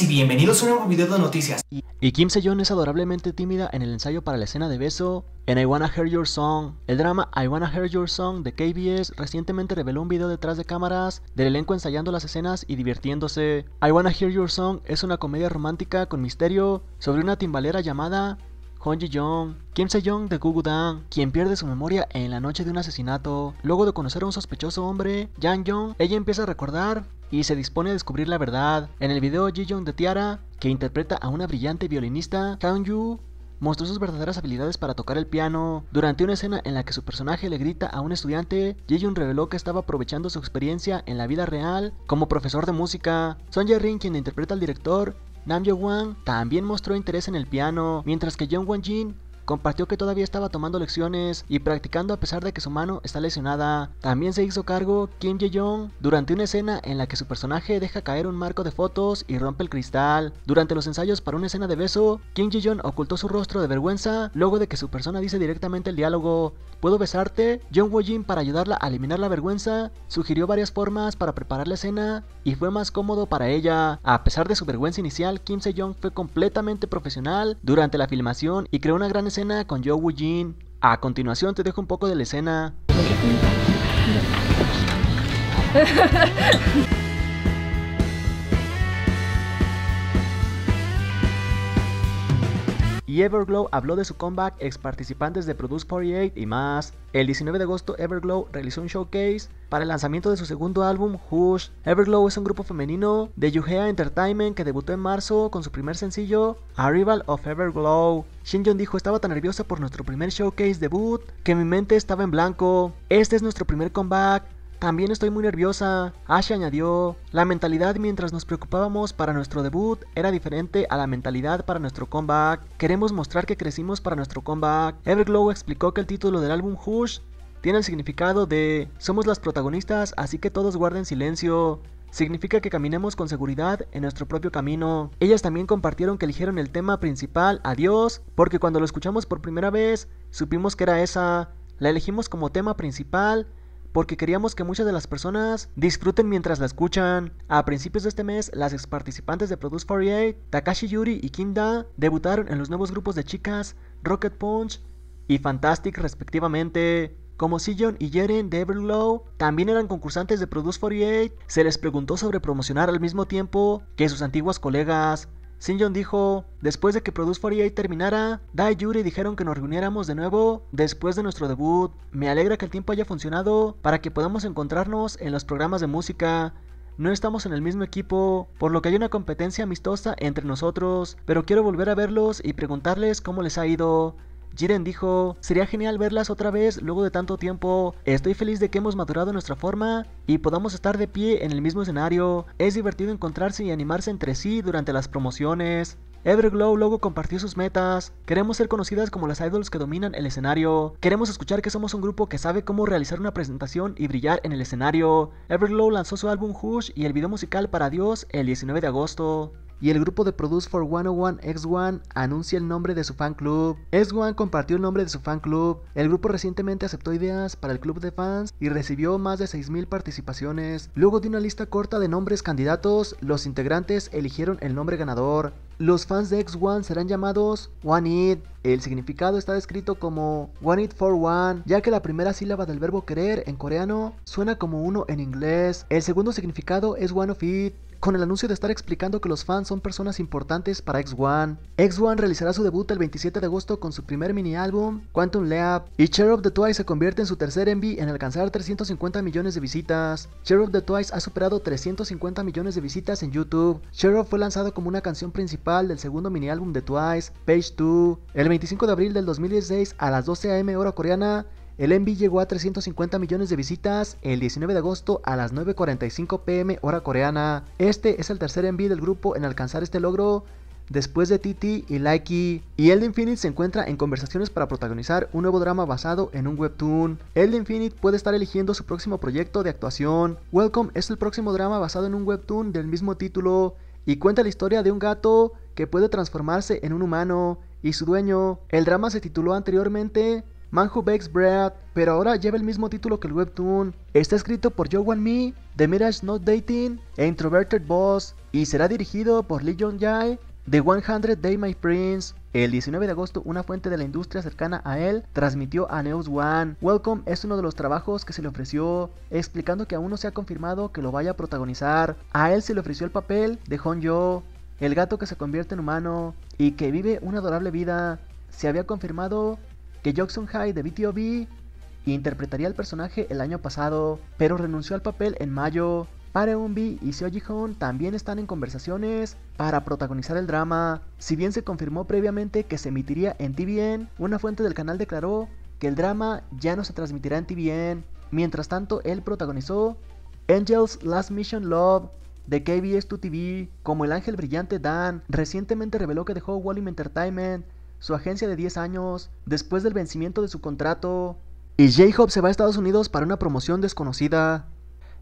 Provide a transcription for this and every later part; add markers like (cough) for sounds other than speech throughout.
y bienvenidos a un nuevo video de noticias. Y Kim Sejong es adorablemente tímida en el ensayo para la escena de beso en I Wanna Hear Your Song. El drama I Wanna Hear Your Song de KBS recientemente reveló un video detrás de cámaras del elenco ensayando las escenas y divirtiéndose. I Wanna Hear Your Song es una comedia romántica con misterio sobre una timbalera llamada Hong ji Kim se de Gugudan, quien pierde su memoria en la noche de un asesinato. Luego de conocer a un sospechoso hombre, Yang Jong, ella empieza a recordar y se dispone a descubrir la verdad. En el video, ji Jun de Tiara, que interpreta a una brillante violinista, Kang-Yu mostró sus verdaderas habilidades para tocar el piano. Durante una escena en la que su personaje le grita a un estudiante, Ji-Jun reveló que estaba aprovechando su experiencia en la vida real como profesor de música. Son Ye rin quien interpreta al director, Nam yo Wang, también mostró interés en el piano, mientras que Jung Won jin Compartió que todavía estaba tomando lecciones y practicando a pesar de que su mano está lesionada. También se hizo cargo Kim ji jong durante una escena en la que su personaje deja caer un marco de fotos y rompe el cristal. Durante los ensayos para una escena de beso, Kim ji ocultó su rostro de vergüenza luego de que su persona dice directamente el diálogo ¿Puedo besarte? Jung woo para ayudarla a eliminar la vergüenza sugirió varias formas para preparar la escena y fue más cómodo para ella. A pesar de su vergüenza inicial, Kim Se-young fue completamente profesional durante la filmación y creó una gran escena con Joe Woo-jin. A continuación te dejo un poco de la escena. (laughs) y Everglow habló de su comeback, ex participantes de Produce 48 y más. El 19 de agosto Everglow realizó un showcase para el lanzamiento de su segundo álbum, Hush. Everglow es un grupo femenino de Yuhea Entertainment que debutó en marzo con su primer sencillo, Arrival of Everglow. Shinjon dijo, estaba tan nerviosa por nuestro primer showcase debut que mi mente estaba en blanco. Este es nuestro primer comeback también estoy muy nerviosa. Ash añadió, la mentalidad mientras nos preocupábamos para nuestro debut era diferente a la mentalidad para nuestro comeback. Queremos mostrar que crecimos para nuestro comeback. Everglow explicó que el título del álbum Hush tiene el significado de somos las protagonistas, así que todos guarden silencio. Significa que caminemos con seguridad en nuestro propio camino. Ellas también compartieron que eligieron el tema principal, Adiós, porque cuando lo escuchamos por primera vez, supimos que era esa. La elegimos como tema principal porque queríamos que muchas de las personas disfruten mientras la escuchan. A principios de este mes, las ex participantes de Produce 48, Takashi Yuri y Kinda, debutaron en los nuevos grupos de chicas Rocket Punch y Fantastic respectivamente. Como Sion y Jeren de Everglow también eran concursantes de Produce 48, se les preguntó sobre promocionar al mismo tiempo que sus antiguas colegas, Sinjon dijo, después de que Produce 48 terminara, Da y Yuri dijeron que nos reuniéramos de nuevo después de nuestro debut. Me alegra que el tiempo haya funcionado para que podamos encontrarnos en los programas de música. No estamos en el mismo equipo, por lo que hay una competencia amistosa entre nosotros, pero quiero volver a verlos y preguntarles cómo les ha ido. Jiren dijo, sería genial verlas otra vez luego de tanto tiempo, estoy feliz de que hemos madurado nuestra forma y podamos estar de pie en el mismo escenario, es divertido encontrarse y animarse entre sí durante las promociones. Everglow luego compartió sus metas. Queremos ser conocidas como las idols que dominan el escenario. Queremos escuchar que somos un grupo que sabe cómo realizar una presentación y brillar en el escenario. Everglow lanzó su álbum Hush y el video musical para Dios el 19 de agosto y el grupo de Produce for 101 X1 anuncia el nombre de su fan club. X1 compartió el nombre de su fan club. El grupo recientemente aceptó ideas para el club de fans y recibió más de 6.000 participaciones. Luego de una lista corta de nombres candidatos, los integrantes eligieron el nombre ganador. Los fans de X1 serán llamados One It. El significado está descrito como One It for One, ya que la primera sílaba del verbo querer en coreano suena como uno en inglés. El segundo significado es One of It, con el anuncio de estar explicando que los fans son personas importantes para X1. X1 realizará su debut el 27 de agosto con su primer mini álbum, Quantum Leap, y Cherub of the Twice se convierte en su tercer envy en alcanzar 350 millones de visitas. Cherub of the Twice ha superado 350 millones de visitas en YouTube. Cherub fue lanzado como una canción principal del segundo mini álbum de Twice, Page 2, el 25 de abril del 2016 a las 12 am hora coreana el MV llegó a 350 millones de visitas el 19 de agosto a las 9.45 pm hora coreana. Este es el tercer MV del grupo en alcanzar este logro después de Titi y Likey. Y el Infinite se encuentra en conversaciones para protagonizar un nuevo drama basado en un webtoon. el Infinite puede estar eligiendo su próximo proyecto de actuación. Welcome es el próximo drama basado en un webtoon del mismo título y cuenta la historia de un gato que puede transformarse en un humano y su dueño. El drama se tituló anteriormente Who Bakes Bread, pero ahora lleva el mismo título que el webtoon. Está escrito por Joe Wan Me, The Mirage Not Dating e Introverted Boss y será dirigido por Lee Jong Jae The 100 Day My Prince. El 19 de agosto, una fuente de la industria cercana a él transmitió a News One. Welcome es uno de los trabajos que se le ofreció, explicando que aún no se ha confirmado que lo vaya a protagonizar. A él se le ofreció el papel de Jo... el gato que se convierte en humano y que vive una adorable vida. Se había confirmado que Jackson High de BTOB interpretaría el personaje el año pasado, pero renunció al papel en mayo. Eunbi y Seo ji también están en conversaciones para protagonizar el drama. Si bien se confirmó previamente que se emitiría en TVN, una fuente del canal declaró que el drama ya no se transmitirá en TVN. Mientras tanto, él protagonizó Angels Last Mission Love de KBS2 TV como el ángel brillante Dan. Recientemente reveló que dejó Wallim Entertainment su agencia de 10 años, después del vencimiento de su contrato, y J-Hope se va a Estados Unidos para una promoción desconocida.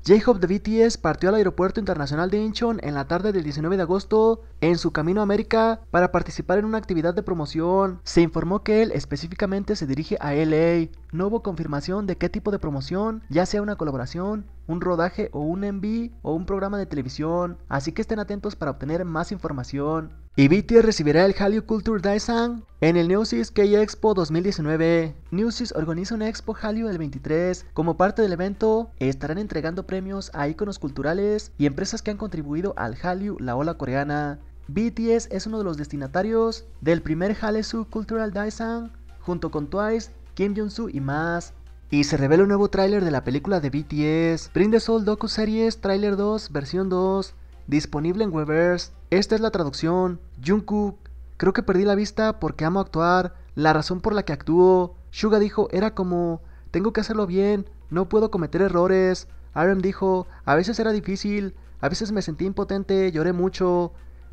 J-Hope de BTS partió al Aeropuerto Internacional de Incheon en la tarde del 19 de agosto en su camino a América para participar en una actividad de promoción. Se informó que él específicamente se dirige a LA no hubo confirmación de qué tipo de promoción, ya sea una colaboración, un rodaje o un MV o un programa de televisión, así que estén atentos para obtener más información. Y BTS recibirá el Hallyu Culture Sang en el Newsys K Expo 2019. Newsis organiza una expo Hallyu el 23. Como parte del evento, estarán entregando premios a iconos culturales y empresas que han contribuido al Hallyu, la ola coreana. BTS es uno de los destinatarios del primer Hallyu Cultural Sang, junto con Twice Kim Jong-soo y más. Y se revela un nuevo tráiler de la película de BTS, the Soul Doku Series Tráiler 2, versión 2, disponible en Weverse. Esta es la traducción. Jungkook, creo que perdí la vista porque amo actuar, la razón por la que actúo. Suga dijo, era como, tengo que hacerlo bien, no puedo cometer errores. RM dijo, a veces era difícil, a veces me sentí impotente, lloré mucho.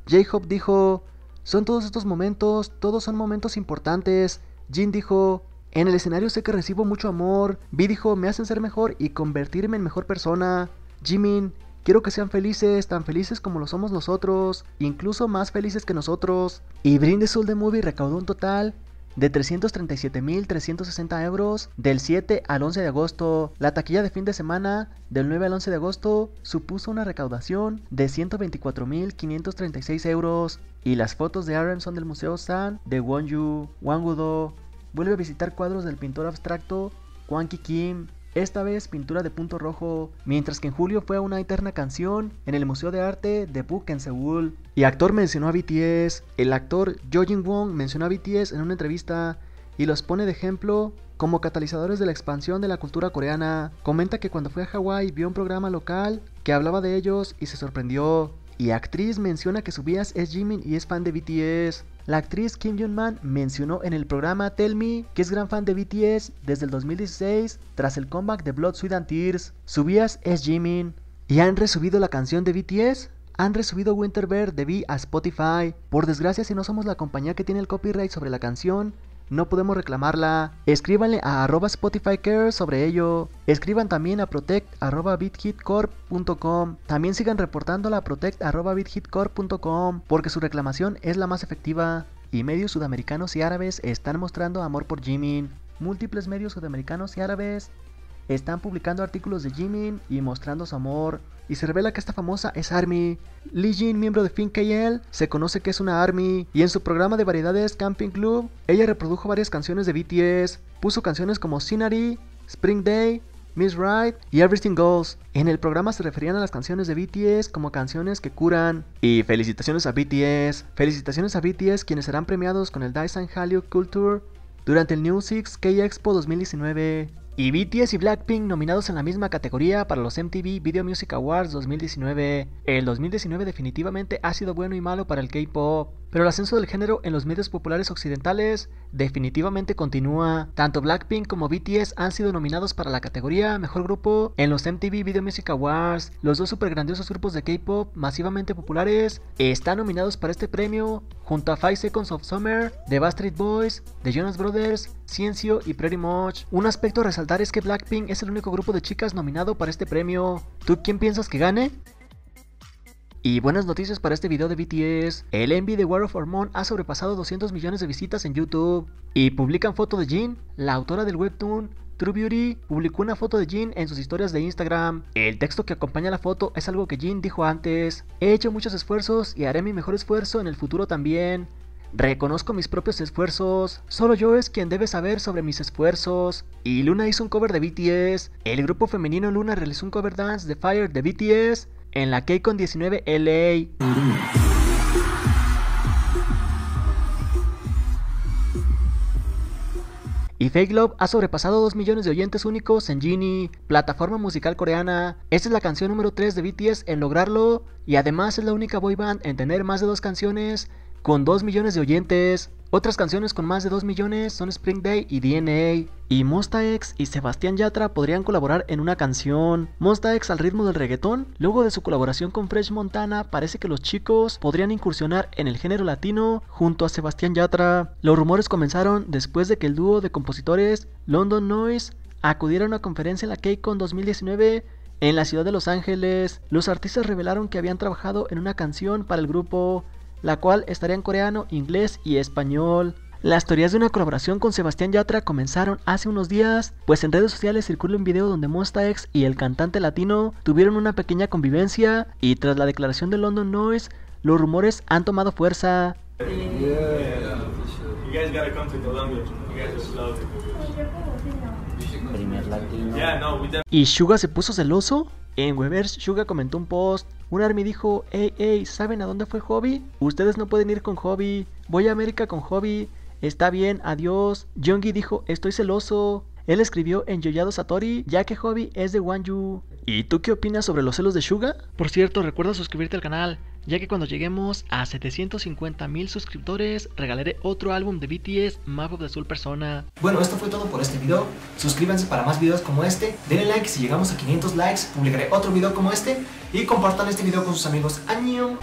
J-Hope dijo, son todos estos momentos, todos son momentos importantes. Jin dijo, en el escenario sé que recibo mucho amor. Vi dijo, me hacen ser mejor y convertirme en mejor persona. Jimin, quiero que sean felices, tan felices como lo somos nosotros, incluso más felices que nosotros. Y brinde Soul The Movie recaudó un total de 337.360 euros del 7 al 11 de agosto. La taquilla de fin de semana del 9 al 11 de agosto supuso una recaudación de 124.536 euros. Y las fotos de Aaron son del Museo San de Wonju, Wangudo, Vuelve a visitar cuadros del pintor abstracto Ki Kim, esta vez pintura de punto rojo, mientras que en julio fue a una eterna canción en el Museo de Arte de Puk en Seúl. Y actor mencionó a BTS, el actor Jo Jin Wong mencionó a BTS en una entrevista y los pone de ejemplo como catalizadores de la expansión de la cultura coreana. Comenta que cuando fue a Hawái vio un programa local que hablaba de ellos y se sorprendió y actriz menciona que su bias es Jimin y es fan de BTS. La actriz Kim Jong-man mencionó en el programa Tell Me que es gran fan de BTS desde el 2016 tras el comeback de Blood, Sweat and Tears. Su bias es Jimin. ¿Y han resubido la canción de BTS? han resubido Winter Bear de V a Spotify. Por desgracia, si no somos la compañía que tiene el copyright sobre la canción, no podemos reclamarla. Escríbanle a arroba SpotifyCare sobre ello. Escriban también a protect También sigan reportándola a protect.bithitcorp.com porque su reclamación es la más efectiva. Y medios sudamericanos y árabes están mostrando amor por Jimin. Múltiples medios sudamericanos y árabes están publicando artículos de Jimin y mostrando su amor y se revela que esta famosa es Army. Lee Jin, miembro de FinKL, se conoce que es una Army y en su programa de variedades Camping Club, ella reprodujo varias canciones de BTS, puso canciones como Scenery, Spring Day, Miss Right y Everything Goes. En el programa se referían a las canciones de BTS como canciones que curan. Y felicitaciones a BTS, felicitaciones a BTS quienes serán premiados con el Dyson Hallyu Culture durante el New Six K Expo 2019. Y BTS y Blackpink nominados en la misma categoría para los MTV Video Music Awards 2019. El 2019 definitivamente ha sido bueno y malo para el K-Pop, pero el ascenso del género en los medios populares occidentales definitivamente continúa. Tanto Blackpink como BTS han sido nominados para la categoría Mejor Grupo en los MTV Video Music Awards. Los dos super grandiosos grupos de K-Pop masivamente populares están nominados para este premio junto a Five Seconds of Summer, The Bastard Boys, The Jonas Brothers, Ciencio y Pretty Much. Un aspecto a resaltar es que Blackpink es el único grupo de chicas nominado para este premio. ¿Tú quién piensas que gane? Y buenas noticias para este video de BTS. El envy de War of Hormone ha sobrepasado 200 millones de visitas en YouTube. Y publican foto de Jin, la autora del webtoon. True Beauty publicó una foto de Jin en sus historias de Instagram. El texto que acompaña la foto es algo que Jin dijo antes. He hecho muchos esfuerzos y haré mi mejor esfuerzo en el futuro también. Reconozco mis propios esfuerzos, solo yo es quien debe saber sobre mis esfuerzos. Y Luna hizo un cover de BTS, el grupo femenino Luna realizó un cover dance de Fire de BTS, en la KCON 19 LA. Y Fake Love ha sobrepasado 2 millones de oyentes únicos en Genie, plataforma musical coreana. Esta es la canción número 3 de BTS en lograrlo y además es la única boy band en tener más de dos canciones con 2 millones de oyentes. Otras canciones con más de 2 millones son Spring Day y DNA. Y Mosta X y Sebastián Yatra podrían colaborar en una canción. Mosta X al ritmo del reggaetón, luego de su colaboración con Fresh Montana, parece que los chicos podrían incursionar en el género latino junto a Sebastián Yatra. Los rumores comenzaron después de que el dúo de compositores London Noise acudiera a una conferencia en la K-Con 2019 en la ciudad de Los Ángeles. Los artistas revelaron que habían trabajado en una canción para el grupo la cual estaría en coreano, inglés y español. Las teorías de una colaboración con Sebastián Yatra comenzaron hace unos días, pues en redes sociales circula un video donde Mosta X y el cantante latino tuvieron una pequeña convivencia y tras la declaración de London Noise, los rumores han tomado fuerza y Shuga se puso celoso. En Weverse, Shuga comentó un post. Un Army dijo, hey, hey, ¿saben a dónde fue Hobby? Ustedes no pueden ir con Hobby. Voy a América con Hobby. Está bien, adiós. Yongi dijo, estoy celoso. Él escribió en Yoyado Satori, ya que Hobby es de Wanju. ¿Y tú qué opinas sobre los celos de Shuga? Por cierto, recuerda suscribirte al canal ya que cuando lleguemos a 750 mil suscriptores regalaré otro álbum de BTS Map of the Soul Persona. Bueno, esto fue todo por este video, suscríbanse para más videos como este, denle like si llegamos a 500 likes, publicaré otro video como este y compartan este video con sus amigos. ¡Año!